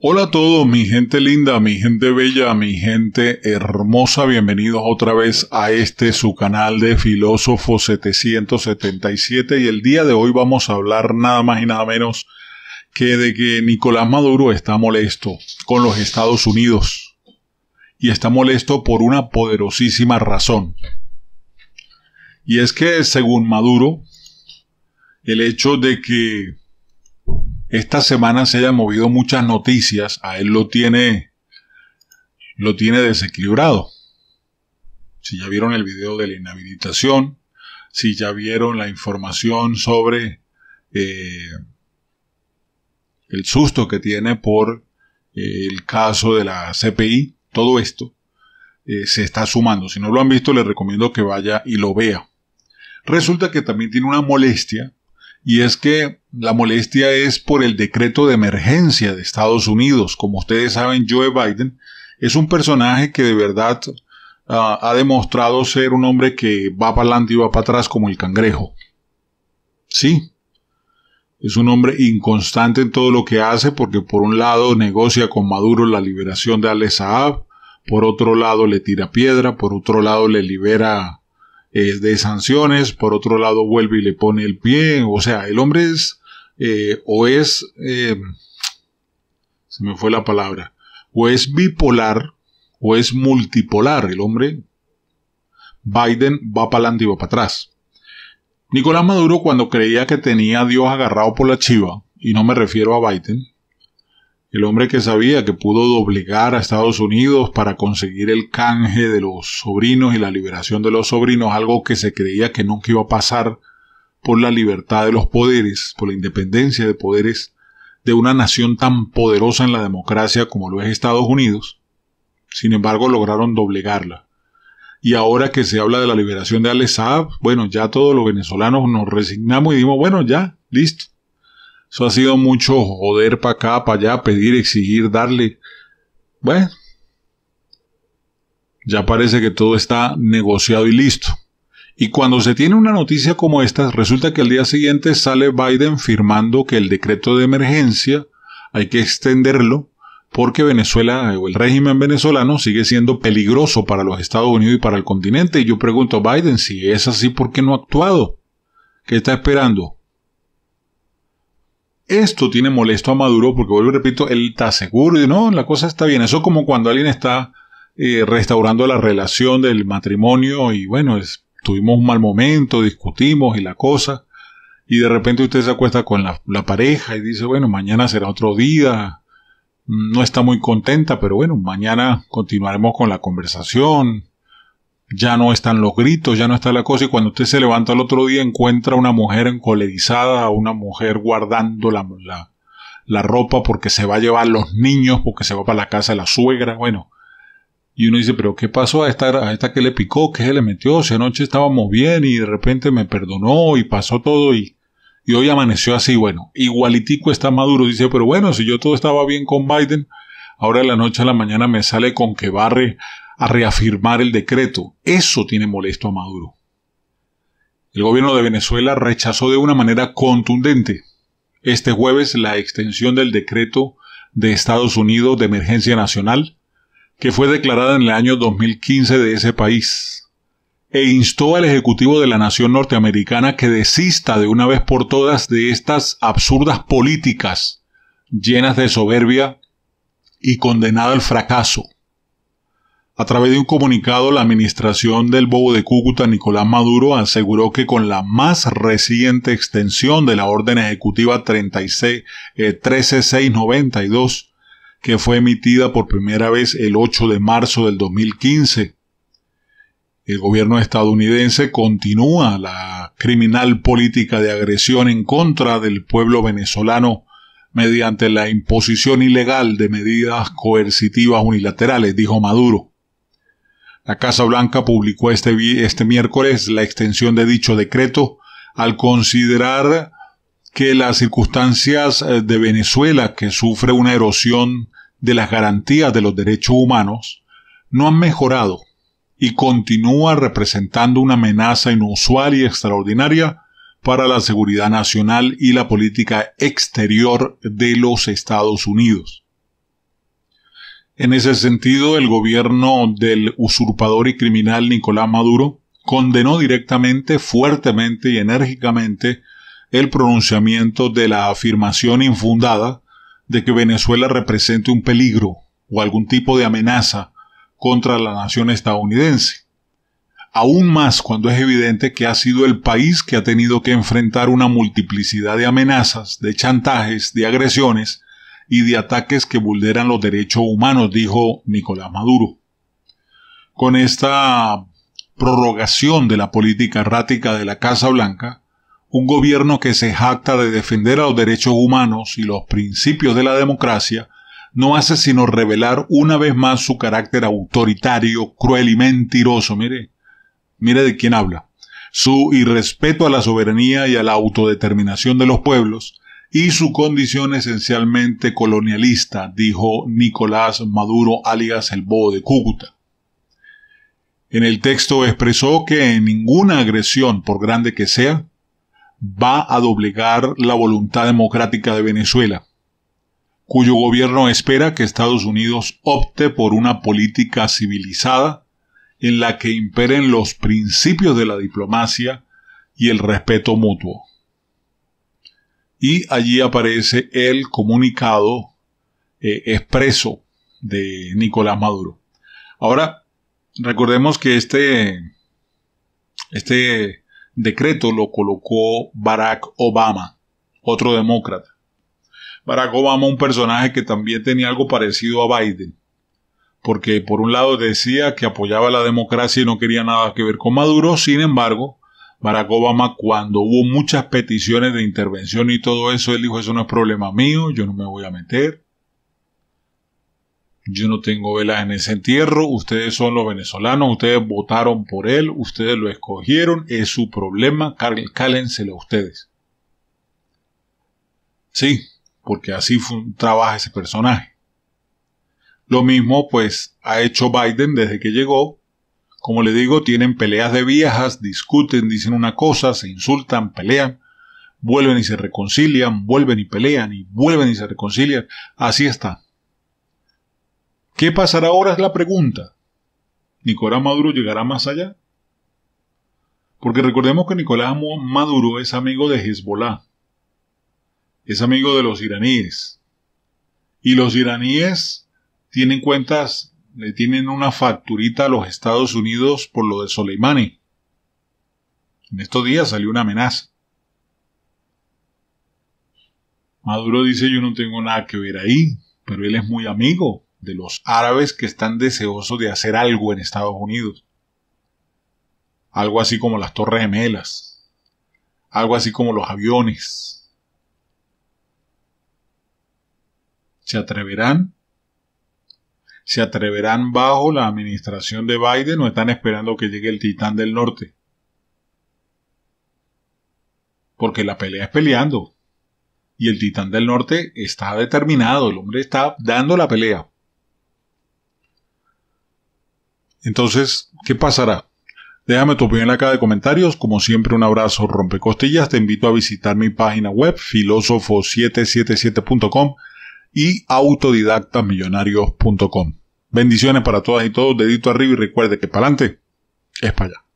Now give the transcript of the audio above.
Hola a todos, mi gente linda, mi gente bella, mi gente hermosa, bienvenidos otra vez a este su canal de Filósofo 777 y el día de hoy vamos a hablar nada más y nada menos que de que Nicolás Maduro está molesto con los Estados Unidos y está molesto por una poderosísima razón. Y es que según Maduro, el hecho de que esta semana se hayan movido muchas noticias, a él lo tiene, lo tiene desequilibrado. Si ya vieron el video de la inhabilitación, si ya vieron la información sobre eh, el susto que tiene por eh, el caso de la CPI, todo esto eh, se está sumando. Si no lo han visto, les recomiendo que vaya y lo vea. Resulta que también tiene una molestia y es que la molestia es por el decreto de emergencia de Estados Unidos. Como ustedes saben, Joe Biden es un personaje que de verdad ah, ha demostrado ser un hombre que va para adelante y va para atrás como el cangrejo. Sí. Es un hombre inconstante en todo lo que hace porque por un lado negocia con Maduro la liberación de Al Saab, por otro lado le tira piedra, por otro lado le libera eh, de sanciones, por otro lado vuelve y le pone el pie. O sea, el hombre es eh, o es, eh, se me fue la palabra, o es bipolar o es multipolar. El hombre, Biden, va para adelante y va para atrás. Nicolás Maduro cuando creía que tenía a Dios agarrado por la chiva, y no me refiero a Biden, el hombre que sabía que pudo doblegar a Estados Unidos para conseguir el canje de los sobrinos y la liberación de los sobrinos, algo que se creía que nunca iba a pasar por la libertad de los poderes, por la independencia de poderes de una nación tan poderosa en la democracia como lo es Estados Unidos, sin embargo lograron doblegarla. Y ahora que se habla de la liberación de Al Saab, bueno, ya todos los venezolanos nos resignamos y dimos, bueno, ya, listo. Eso ha sido mucho joder para acá, para allá, pedir, exigir, darle. Bueno, ya parece que todo está negociado y listo. Y cuando se tiene una noticia como esta, resulta que al día siguiente sale Biden firmando que el decreto de emergencia hay que extenderlo porque Venezuela o el régimen venezolano sigue siendo peligroso para los Estados Unidos y para el continente. Y yo pregunto a Biden, si es así, ¿por qué no ha actuado? ¿Qué está esperando? Esto tiene molesto a Maduro porque, vuelvo y repito, él está seguro y no, la cosa está bien. Eso es como cuando alguien está eh, restaurando la relación del matrimonio y bueno, es tuvimos un mal momento, discutimos y la cosa, y de repente usted se acuesta con la, pareja y dice, bueno, mañana será otro día, mm, no está muy contenta, pero bueno, mañana continuaremos con la conversación, ya no están los gritos, ya no está la cosa, y cuando usted se levanta al otro día encuentra a una mujer encolerizada, a una mujer guardando la, la, la ropa porque se va a llevar los niños, porque se va para la casa de la suegra, bueno, y uno dice, pero ¿qué pasó a esta, que le picó? ¿Qué se le metió? O anoche estábamos bien y de repente me perdonó y pasó todo y, y hoy amaneció así. Bueno, igualitico está Maduro. Dice, pero bueno, si yo todo estaba bien con Biden, ahora de la noche a la mañana me sale con que barre a reafirmar el decreto. Eso tiene molesto a Maduro. El gobierno de Venezuela rechazó de una manera contundente este jueves la extensión del decreto de Estados Unidos de emergencia nacional que fue declarada en el año 2015 de ese país, e instó al Ejecutivo de la Nación norteamericana que desista de una vez por todas de estas absurdas políticas llenas de soberbia y condenada al fracaso. A través de un comunicado, la administración del Bobo de Cúcuta, Nicolás Maduro, aseguró que con la más reciente extensión de la Orden Ejecutiva 36, 13692, que fue emitida por primera vez el 8 de marzo del 2015. El gobierno estadounidense continúa la criminal política de agresión en contra del pueblo venezolano mediante la imposición ilegal de medidas coercitivas unilaterales, dijo Maduro. La Casa Blanca publicó este, este miércoles la extensión de dicho decreto al considerar que las circunstancias eh, de Venezuela, que sufre una erosión de las garantías de los derechos humanos, no han mejorado y continúa representando una amenaza inusual y extraordinaria para la seguridad nacional y la política exterior de los Estados Unidos. En ese sentido, el gobierno del usurpador y criminal Nicolás Maduro condenó directamente, fuertemente y enérgicamente el pronunciamiento de la afirmación infundada de que Venezuela represente un peligro o algún tipo de amenaza contra la nación estadounidense. Aún más cuando es evidente que ha sido el país que ha tenido que enfrentar una multiplicidad de amenazas, de chantajes, de agresiones y de ataques que vulneran los derechos humanos, dijo Nicolás Maduro. Con esta prorrogación de la política errática de la Casa Blanca, un gobierno que se jacta de defender a los derechos humanos y los principios de la democracia, no hace sino revelar una vez más su carácter autoritario, cruel y mentiroso. Mire, mire de quién habla. Su irrespeto a la soberanía y a la autodeterminación de los pueblos y su condición esencialmente colonialista, dijo Nicolás Maduro alias el Bobo de Cúcuta. En el texto expresó que ninguna agresión, por grande que sea, va a doblegar la voluntad democrática de Venezuela, cuyo gobierno espera que Estados Unidos opte por una política civilizada en la que imperen los principios de la diplomacia y el respeto mutuo. Y allí aparece el comunicado eh, expreso de Nicolás Maduro. Ahora, recordemos que este, este decreto lo colocó Barack Obama, otro demócrata. Barack Obama, un personaje que también tenía algo parecido a Biden, porque por un lado decía que apoyaba la democracia y no quería nada que ver con Maduro, sin embargo, Barack Obama cuando hubo muchas peticiones de intervención y todo eso, él dijo, eso no es problema mío, yo no me voy a meter, yo no tengo velas en ese entierro, ustedes son los venezolanos, ustedes votaron por él, ustedes lo escogieron, es su problema, cálenselo ustedes. Sí, porque así trabaja ese personaje. Lo mismo pues ha hecho Biden desde que llegó. Como le digo, tienen peleas de viejas, discuten, dicen una cosa, se insultan, pelean, vuelven y se reconcilian, vuelven y pelean y vuelven y se reconcilian. Así está. ¿Qué pasará ahora es la pregunta? ¿Nicolás Maduro llegará más allá? Porque recordemos que Nicolás Maduro es amigo de Hezbollah, es amigo de los iraníes. Y los iraníes tienen cuentas, le tienen una facturita a los Estados Unidos por lo de Soleimani. En estos días salió una amenaza. Maduro dice yo no tengo nada que ver ahí, pero él es muy amigo de los árabes que están deseosos de hacer algo en Estados Unidos. Algo así como las Torres Gemelas. Algo así como los aviones. ¿Se atreverán? ¿Se atreverán bajo la administración de Biden o están esperando que llegue el titán del norte? Porque la pelea es peleando. Y el titán del norte está determinado, el hombre está dando la pelea. Entonces, ¿qué pasará? Déjame tu opinión caja de comentarios. Como siempre, un abrazo rompecostillas. Te invito a visitar mi página web, filósofo777.com y autodidactamillonarios.com. Bendiciones para todas y todos. Dedito arriba y recuerde que para adelante es para allá.